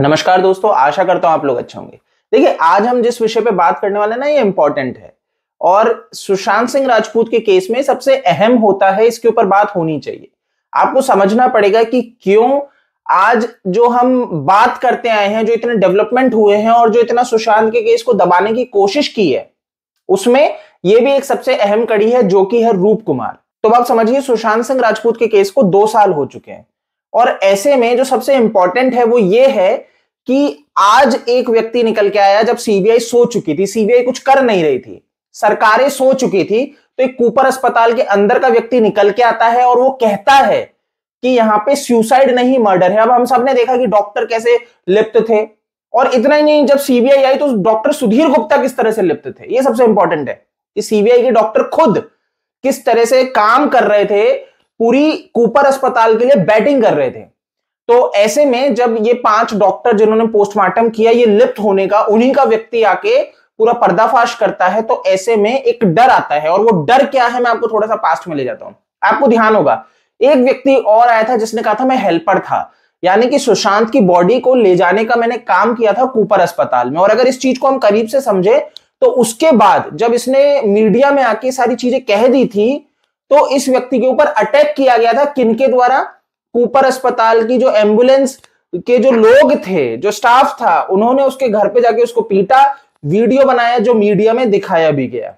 नमस्कार दोस्तों आशा करता हूं आप लोग अच्छे होंगे देखिए आज हम जिस विषय पे बात करने वाले ना ये इंपॉर्टेंट है और सुशांत सिंह राजपूत के केस में सबसे अहम होता है इसके ऊपर बात होनी चाहिए आपको समझना पड़ेगा कि क्यों आज जो हम बात करते आए हैं जो इतने डेवलपमेंट हुए हैं और जो इतना सुशांत के केस को दबाने की कोशिश की है उसमें यह भी एक सबसे अहम कड़ी है जो कि है रूप कुमार तो आप समझिए सुशांत सिंह राजपूत के केस को दो साल हो चुके हैं और ऐसे में जो सबसे इंपॉर्टेंट है वो ये है कि आज एक व्यक्ति निकल के आया जब सीबीआई सो चुकी थी सीबीआई कुछ कर नहीं रही थी सरकारें सो चुकी थी तो एक कूपर अस्पताल के अंदर का व्यक्ति निकल के आता है और वो कहता है कि यहां पे सुसाइड नहीं मर्डर है अब हम सबने देखा कि डॉक्टर कैसे लिप्त थे और इतना ही नहीं जब सीबीआई आई तो डॉक्टर सुधीर गुप्ता किस तरह से लिप्त थे ये सबसे इंपॉर्टेंट है कि सीबीआई के डॉक्टर खुद किस तरह से काम कर रहे थे पूरी कूपर अस्पताल के लिए बैटिंग कर रहे थे तो ऐसे में जब ये पांच डॉक्टर जिन्होंने पोस्टमार्टम किया ये लिप्त होने का उन्हीं का व्यक्ति आके पूरा पर्दाफाश करता है तो ऐसे में एक डर आता है और वो डर क्या है मैं आपको थोड़ा सा पास्ट में ले जाता हूं आपको ध्यान होगा एक व्यक्ति और आया था जिसने कहा था मैं हेल्पर था यानी कि सुशांत की बॉडी को ले जाने का मैंने काम किया था कूपर अस्पताल में और अगर इस चीज को हम करीब से समझे तो उसके बाद जब इसने मीडिया में आके सारी चीजें कह दी थी तो इस व्यक्ति के ऊपर अटैक किया गया था किनके द्वारा कूपर अस्पताल की जो एम्बुलेंस के जो लोग थे जो स्टाफ था उन्होंने उसके घर पे जाके उसको पीटा वीडियो बनाया जो मीडिया में दिखाया भी गया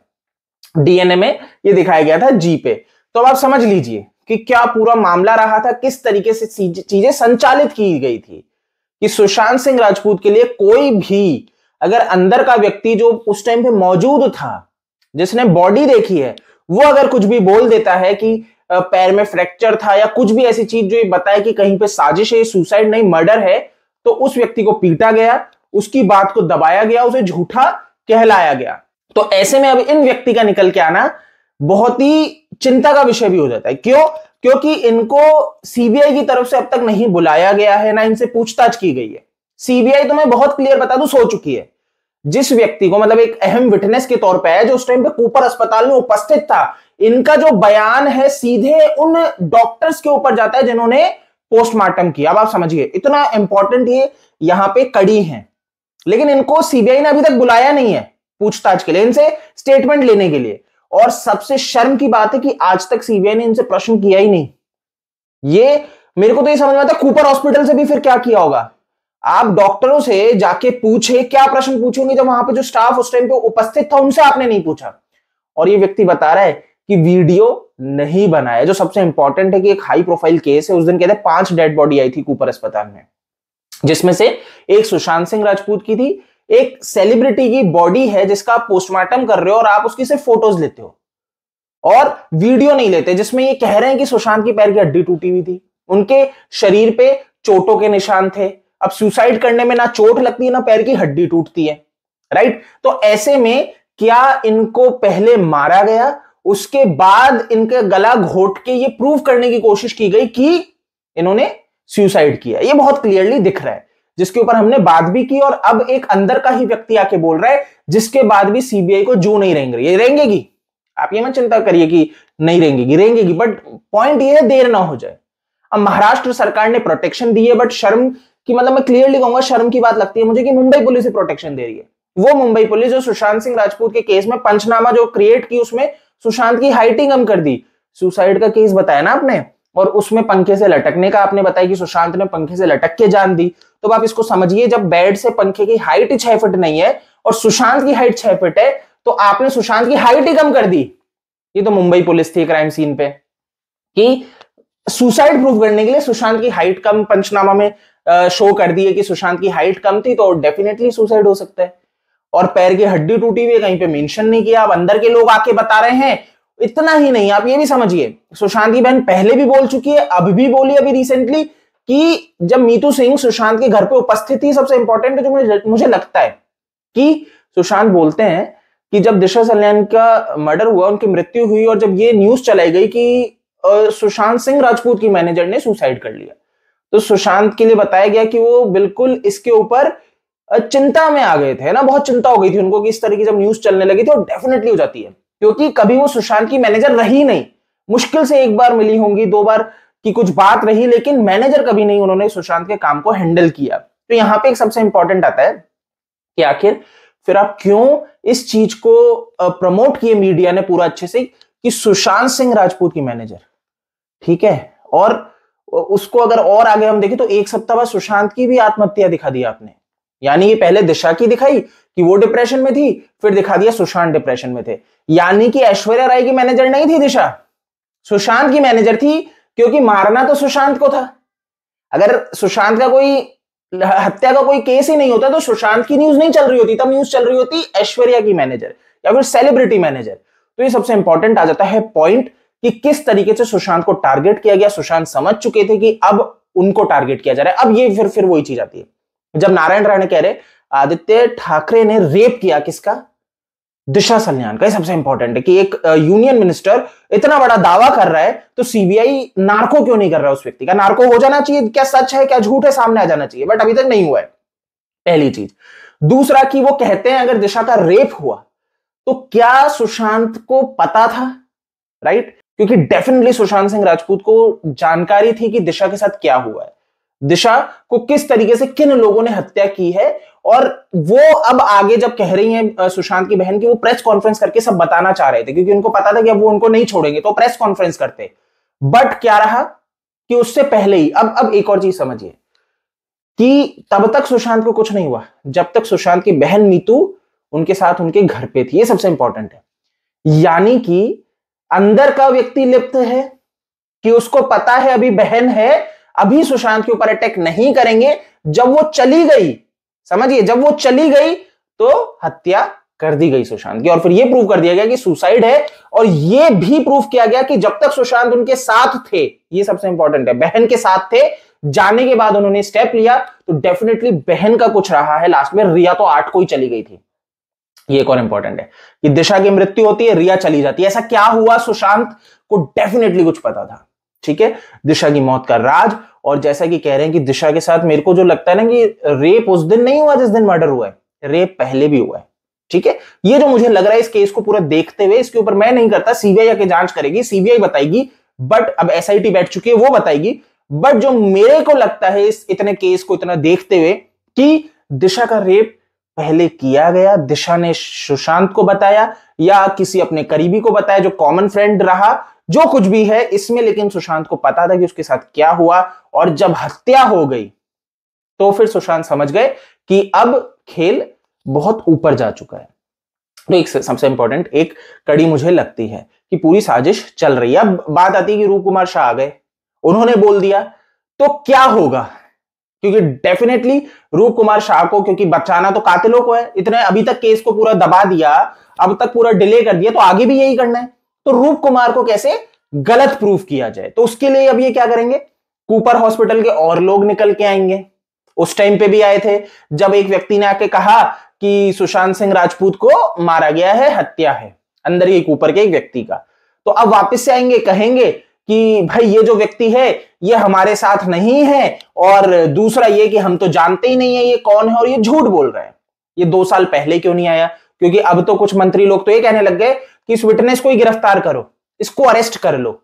डीएनए में ये दिखाया गया था जी पे तो अब आप समझ लीजिए कि क्या पूरा मामला रहा था किस तरीके से चीजें संचालित की गई थी कि सुशांत सिंह राजपूत के लिए कोई भी अगर अंदर का व्यक्ति जो उस टाइम पे मौजूद था जिसने बॉडी देखी है वो अगर कुछ भी बोल देता है कि पैर में फ्रैक्चर था या कुछ भी ऐसी चीज जो ये बताए कि कहीं पे साजिश है सुसाइड नहीं मर्डर है तो उस व्यक्ति को पीटा गया उसकी बात को दबाया गया उसे झूठा कहलाया गया तो ऐसे में अब इन व्यक्ति का निकल के आना बहुत ही चिंता का विषय भी हो जाता है क्यों क्योंकि इनको सीबीआई की तरफ से अब तक नहीं बुलाया गया है ना इनसे पूछताछ की गई है सीबीआई तो मैं बहुत क्लियर बता दू सो चुकी है जिस व्यक्ति को मतलब एक अहम विटनेस के तौर पर है जो उस टाइम पे कूपर अस्पताल में उपस्थित था इनका जो बयान है सीधे उन डॉक्टर्स के ऊपर जाता है जिन्होंने पोस्टमार्टम किया अब आप समझिए इतना इंपॉर्टेंट ये यहां पे कड़ी है लेकिन इनको सीबीआई ने अभी तक बुलाया नहीं है पूछताछ के लिए इनसे स्टेटमेंट लेने के लिए और सबसे शर्म की बात है कि आज तक सीबीआई ने इनसे प्रश्न किया ही नहीं ये मेरे को तो ये समझ में आता कूपर हॉस्पिटल से भी फिर क्या किया होगा आप डॉक्टरों से जाके पूछे क्या प्रश्न पूछोगे जब वहां पे जो स्टाफ उस टाइम पे उपस्थित था उनसे आपने नहीं पूछा और ये व्यक्ति बता रहा है कि वीडियो नहीं बनाया जो सबसे इंपॉर्टेंट है कि एक हाई प्रोफाइल केस है उस दिन कहते हैं पांच डेड बॉडी आई थी कूपर अस्पताल में जिसमें से एक सुशांत सिंह राजपूत की थी एक सेलिब्रिटी की बॉडी है जिसका आप पोस्टमार्टम कर रहे हो और आप उसकी सिर्फ फोटोज लेते हो और वीडियो नहीं लेते जिसमें ये कह रहे हैं कि सुशांत की पैर की हड्डी टूटी हुई थी उनके शरीर पे चोटों के निशान थे अब सुसाइड करने में ना चोट लगती है ना पैर की हड्डी टूटती है राइट तो ऐसे में क्या इनको पहले मारा गया उसके बाद इनका गला घोट के ये प्रूव करने की कोशिश की गई कि इन्होंने सुसाइड किया ये बहुत क्लियरली दिख रहा है जिसके ऊपर हमने बात भी की और अब एक अंदर का ही व्यक्ति आके बोल रहा है जिसके बाद भी सीबीआई को जो नहीं रहेंगे ये रहेंगेगी आप ये मत चिंता करिए कि नहीं रहेंगेगी रहेंगेगी बट पॉइंट ये है देर ना हो जाए अब महाराष्ट्र सरकार ने प्रोटेक्शन दी है बट शर्म कि मतलब मैं क्लियरली कहूंगा शर्म की बात लगती है मुझे कि मुंबई पुलिस ही प्रोटेक्शन दे रही है वो मुंबई पुलिस जो सुशांत सिंह राजपूत के केस में पंचनामा जो क्रिएट की उसमें सुशांत की हाइटिंग हम कर दी सुसाइड का केस बताया ना आपने और उसमें पंखे से लटकने का आपने बताया कि सुशांत ने पंखे से लटक के जान दी तो आप इसको समझिए जब बेड से पंखे की हाइट छह फिट नहीं है और सुशांत की हाइट छह फिट है तो आपने सुशांत की हाइट ही कम कर दी ये तो मुंबई पुलिस थी क्राइम सीन पे कि सुसाइड प्रूव करने के लिए सुशांत की हाइट कम पंचनामा में शो कर दिए कि सुशांत की हाइट कम थी तो डेफिनेटली सुसाइड हो सकता है और पैर की हड्डी टूटी हुई है कहीं पे मेंशन नहीं किया अब अंदर के लोग आके बता रहे हैं इतना ही नहीं आप ये भी समझिए सुशांत की बहन पहले भी बोल चुकी है अब भी बोली अभी रिसेंटली कि जब मीतू सिंह सुशांत के घर पे उपस्थित थी सबसे इंपॉर्टेंट जो मुझे मुझे लगता है कि सुशांत बोलते हैं कि जब दिशा सल्याण का मर्डर हुआ उनकी मृत्यु हुई और जब ये न्यूज चलाई गई कि सुशांत सिंह राजपूत की मैनेजर ने सुसाइड कर लिया तो सुशांत के लिए बताया गया कि वो बिल्कुल इसके ऊपर चिंता में आ गए थे ना बहुत चिंता हो गई थी उनको कि इस तरह की जब न्यूज चलने लगी थी और डेफिनेटली हो जाती है क्योंकि कभी वो सुशांत की मैनेजर रही नहीं मुश्किल से एक बार मिली होंगी दो बार की कुछ बात रही लेकिन मैनेजर कभी नहीं उन्होंने सुशांत के काम को हैंडल किया तो यहाँ पे एक सबसे इंपॉर्टेंट आता है कि आखिर फिर आप क्यों इस चीज को प्रमोट किए मीडिया ने पूरा अच्छे से कि सुशांत सिंह राजपूत की मैनेजर ठीक है और उसको अगर और आगे हम देखें तो एक सप्ताह बाद सुशांत की भी आत्महत्या दिखा दी आपने यानी ये पहले दिशा की दिखाई कि वो डिप्रेशन में थी फिर दिखा दिया सुशांत डिप्रेशन में थे यानी कि ऐश्वर्या राय की मैनेजर नहीं थी दिशा सुशांत की मैनेजर थी क्योंकि मारना तो सुशांत को था अगर सुशांत का कोई हत्या का कोई केस ही नहीं होता तो सुशांत की न्यूज नहीं चल रही होती तब न्यूज चल रही होती ऐश्वर्या की मैनेजर या फिर सेलिब्रिटी मैनेजर तो ये सबसे इंपॉर्टेंट आ जाता है पॉइंट कि किस तरीके से सुशांत को टारगेट किया गया सुशांत समझ चुके थे कि अब उनको टारगेट किया जा रहा है अब ये फिर फिर वही चीज आती है जब नारायण ने कह रहे आदित्य ठाकरे ने रेप किया किसका दिशा संज्ञान का सबसे इंपॉर्टेंट है कि एक यूनियन मिनिस्टर इतना बड़ा दावा कर रहा है तो सीबीआई नार्को क्यों नहीं कर रहा उस व्यक्ति का नार्को हो जाना चाहिए क्या सच है क्या झूठ है सामने आ जाना चाहिए बट अभी तक नहीं हुआ है पहली चीज दूसरा कि वो कहते हैं अगर दिशा का रेप हुआ तो क्या सुशांत को पता था राइट क्योंकि डेफिनेटली सुशांत सिंह राजपूत को जानकारी थी कि दिशा के साथ क्या हुआ है दिशा को किस तरीके से किन लोगों ने हत्या की है और वो अब आगे जब कह रही हैं सुशांत की बहन की वो प्रेस कॉन्फ्रेंस करके सब बताना चाह रहे थे क्योंकि उनको पता था कि अब वो उनको नहीं छोड़ेंगे तो प्रेस कॉन्फ्रेंस करते बट क्या रहा कि उससे पहले ही अब अब एक और चीज समझिए कि तब तक सुशांत को कुछ नहीं हुआ जब तक सुशांत की बहन नीतू उनके साथ उनके घर पे थी ये सबसे इंपॉर्टेंट है यानी कि अंदर का व्यक्ति लिप्त है कि उसको पता है अभी बहन है अभी सुशांत के ऊपर अटैक नहीं करेंगे जब वो चली गई समझिए जब वो चली गई तो हत्या कर दी गई सुशांत की और फिर ये प्रूव कर दिया गया कि सुसाइड है और ये भी प्रूव किया गया कि जब तक सुशांत उनके साथ थे ये सबसे इंपॉर्टेंट है बहन के साथ थे जाने के बाद उन्होंने स्टेप लिया तो डेफिनेटली बहन का कुछ रहा है लास्ट में रिया तो आठ को ही चली गई थी ये एक और इंपॉर्टेंट है कि दिशा की मृत्यु होती है रिया चली जाती है ऐसा क्या हुआ सुशांत को डेफिनेटली कुछ पता था ठीक है दिशा की मौत का राज और जैसा कि कह रहे हैं कि दिशा के साथ मेरे को जो लगता है ना कि रेप उस दिन नहीं हुआ जिस दिन मर्डर हुआ है रेप पहले भी हुआ है ठीक है ये जो मुझे लग रहा है इस केस को पूरा देखते हुए इसके ऊपर मैं नहीं करता सीबीआई आके जांच करेगी सीबीआई बताएगी बट अब एस बैठ चुकी है वो बताएगी बट जो मेरे को लगता है इस इतने केस को इतना देखते हुए कि दिशा का रेप पहले किया गया दिशा ने सुशांत को बताया या किसी अपने करीबी को बताया जो कॉमन फ्रेंड रहा जो कुछ भी है इसमें लेकिन सुशांत को पता था कि उसके साथ क्या हुआ और जब हत्या हो गई तो फिर सुशांत समझ गए कि अब खेल बहुत ऊपर जा चुका है तो एक सबसे इंपॉर्टेंट एक कड़ी मुझे लगती है कि पूरी साजिश चल रही है अब बात आती है कि रूप कुमार शाह आ गए उन्होंने बोल दिया तो क्या होगा क्योंकि डेफिनेटली रूप कुमार शाह को क्योंकि बचाना तो कातिलों को है इतने अभी तक केस को पूरा दबा दिया अब तक पूरा डिले कर दिया तो आगे भी यही करना है तो रूप कुमार को कैसे गलत प्रूफ किया जाए तो उसके लिए अब ये क्या करेंगे कूपर हॉस्पिटल के और लोग निकल के आएंगे उस टाइम पे भी आए थे जब एक व्यक्ति ने आके कहा कि सुशांत सिंह राजपूत को मारा गया है हत्या है अंदर ही कूपर के एक व्यक्ति का तो अब वापस से आएंगे कहेंगे कि भाई ये जो व्यक्ति है ये हमारे साथ नहीं है और दूसरा ये कि हम तो जानते ही नहीं है ये कौन है और ये झूठ बोल रहे हैं ये दो साल पहले क्यों नहीं आया क्योंकि अब तो कुछ मंत्री लोग तो ये कहने लग गए कि इस विटनेस को ही गिरफ्तार करो इसको अरेस्ट कर लो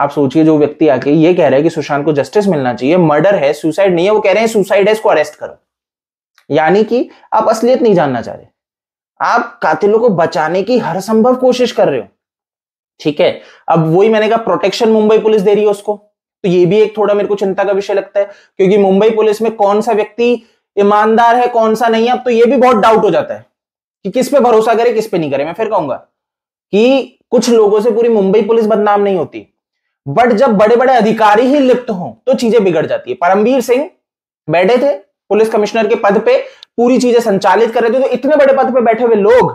आप सोचिए जो व्यक्ति आके ये कह रहा है कि सुशांत को जस्टिस मिलना चाहिए मर्डर है सुसाइड नहीं है वो कह रहे हैं सुसाइड है इसको अरेस्ट करो यानी कि आप असलियत नहीं जानना चाह रहे आप कातिलों को बचाने की हर संभव कोशिश कर रहे हो ठीक है अब वही मैंने कहा प्रोटेक्शन मुंबई पुलिस दे रही है उसको तो ये भी एक थोड़ा मेरे को चिंता का विषय लगता है क्योंकि मुंबई पुलिस में कौन सा व्यक्ति ईमानदार है कौन सा नहीं है अब तो ये भी बहुत डाउट हो जाता है कि किस पे भरोसा करे किस पे नहीं करे मैं फिर कहूंगा कि कुछ लोगों से पूरी मुंबई पुलिस बदनाम नहीं होती बट जब बड़े बड़े अधिकारी ही लिप्त हों तो चीजें बिगड़ जाती है परमवीर सिंह बैठे थे पुलिस कमिश्नर के पद पे पूरी चीजें संचालित कर रहे थे तो इतने बड़े पद पे बैठे हुए लोग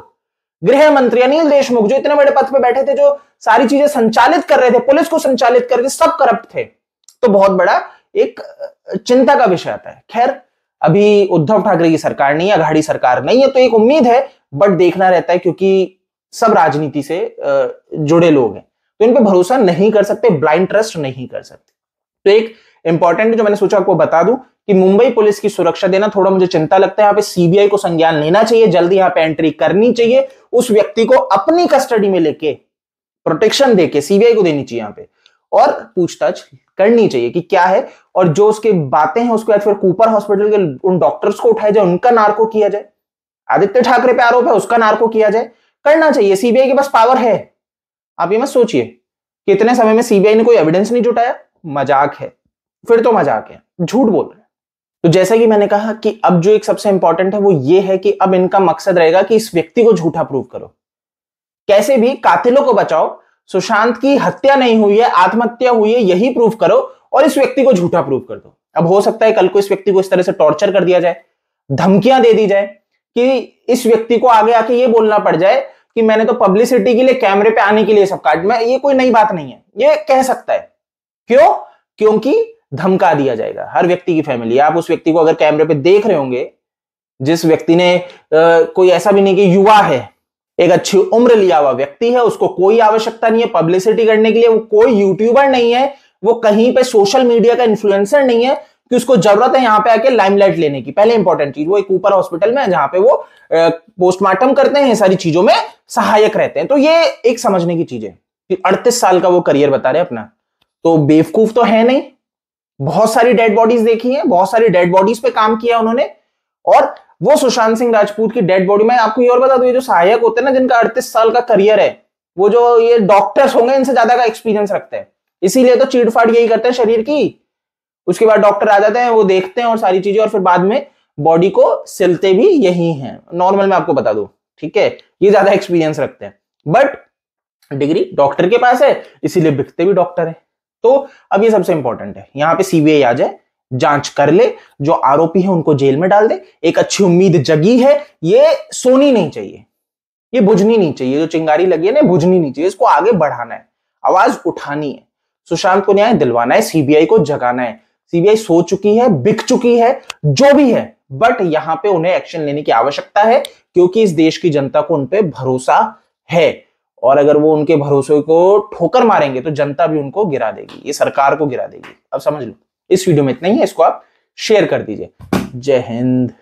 गृह मंत्री अनिल देशमुख जो इतने बड़े पद पे बैठे थे जो सारी चीजें संचालित कर रहे थे पुलिस को संचालित कर रहे थे सब करप्ट थे तो बहुत बड़ा एक चिंता का विषय आता है खैर अभी उद्धव ठाकरे की सरकार नहीं है अघाड़ी सरकार नहीं है तो एक उम्मीद है बट देखना रहता है क्योंकि सब राजनीति से जुड़े लोग हैं तो इन पर भरोसा नहीं कर सकते ब्लाइंड ट्रस्ट नहीं कर सकते तो एक इंपॉर्टेंट जो मैंने सोचा आपको बता दूं कि मुंबई पुलिस की सुरक्षा देना थोड़ा मुझे चिंता लगता है यहाँ पे सीबीआई को संज्ञान लेना चाहिए जल्दी यहाँ पे एंट्री करनी चाहिए उस व्यक्ति को अपनी कस्टडी में लेके प्रोटेक्शन देके सीबीआई को देनी चाहिए यहाँ पे और पूछताछ करनी चाहिए कि क्या है और जो उसके बातें हैं उसके बाद फिर कूपर हॉस्पिटल के उन डॉक्टर्स को उठाया जाए उनका नार्को किया जाए आदित्य ठाकरे पे आरोप है उसका नार्को किया जाए करना चाहिए सीबीआई के पास पावर है आप ये मत सोचिए कितने इतने समय में सीबीआई ने कोई एविडेंस नहीं जुटाया मजाक है फिर तो मजाक है झूठ बोल रहे हैं तो जैसा कि मैंने कहा कि अब जो एक सबसे इंपॉर्टेंट है वो ये है कि अब इनका मकसद रहेगा कि इस व्यक्ति को झूठा प्रूव करो कैसे भी कातिलों को बचाओ सुशांत की हत्या नहीं हुई है आत्महत्या हुई है यही प्रूफ करो और इस व्यक्ति को झूठा प्रूफ कर दो अब हो सकता है कल को इस व्यक्ति को इस तरह से टॉर्चर कर दिया जाए धमकियां दे दी जाए कि इस व्यक्ति को आगे आके ये बोलना पड़ जाए कि मैंने तो पब्लिसिटी के लिए कैमरे पे आने के लिए सब काट मैं ये कोई नई बात नहीं है ये कह सकता है क्यों क्योंकि धमका दिया जाएगा हर व्यक्ति की फैमिली आप उस व्यक्ति को अगर कैमरे पे देख रहे होंगे जिस व्यक्ति ने आ, कोई ऐसा भी नहीं कि युवा है एक अच्छी उम्र लिया हुआ व्यक्ति है उसको कोई आवश्यकता नहीं है पब्लिसिटी करने के लिए वो कोई यूट्यूबर नहीं है वो कहीं पे सोशल मीडिया का इन्फ्लुएंसर नहीं है कि उसको जरूरत है यहाँ पे आके लाइमलाइट लेने की पहले इंपॉर्टेंट चीज वो एक ऊपर हॉस्पिटल में जहां पे वो पोस्टमार्टम करते हैं सारी चीजों में सहायक रहते हैं तो ये एक समझने की चीज है कि अड़तीस साल का वो करियर बता रहे अपना तो बेवकूफ तो है नहीं बहुत सारी डेड बॉडीज देखी है बहुत सारी डेड बॉडीज पे काम किया उन्होंने और वो सुशांत सिंह राजपूत की डेड बॉडी मैं आपको ये और बता दू ये जो सहायक होते हैं ना जिनका अड़तीस साल का करियर है वो जो ये डॉक्टर्स होंगे इनसे ज्यादा का एक्सपीरियंस रखते हैं इसीलिए तो चीड़फाड़ यही करते हैं शरीर की उसके बाद डॉक्टर आ जाते हैं वो देखते हैं और सारी चीजें और फिर बाद में बॉडी को सिलते भी यही हैं नॉर्मल मैं आपको बता दू ठीक है ये ज्यादा एक्सपीरियंस रखते हैं बट डिग्री डॉक्टर के पास है इसीलिए बिकते भी डॉक्टर है तो अब ये सबसे इंपॉर्टेंट है यहाँ पे सीबीआई आ जाए जांच कर ले जो आरोपी है उनको जेल में डाल दे एक अच्छी उम्मीद जगी है ये सोनी नहीं चाहिए ये बुझनी नहीं चाहिए जो चिंगारी लगी है ना बुझनी नहीं चाहिए इसको आगे बढ़ाना है आवाज उठानी है सुशांत को न्याय दिलवाना है सीबीआई को जगाना है सीबीआई सो चुकी है बिक चुकी है जो भी है बट यहां पे उन्हें एक्शन लेने की आवश्यकता है क्योंकि इस देश की जनता को उनपे भरोसा है और अगर वो उनके भरोसे को ठोकर मारेंगे तो जनता भी उनको गिरा देगी ये सरकार को गिरा देगी अब समझ लो इस वीडियो में इतना ही है इसको आप शेयर कर दीजिए जय हिंद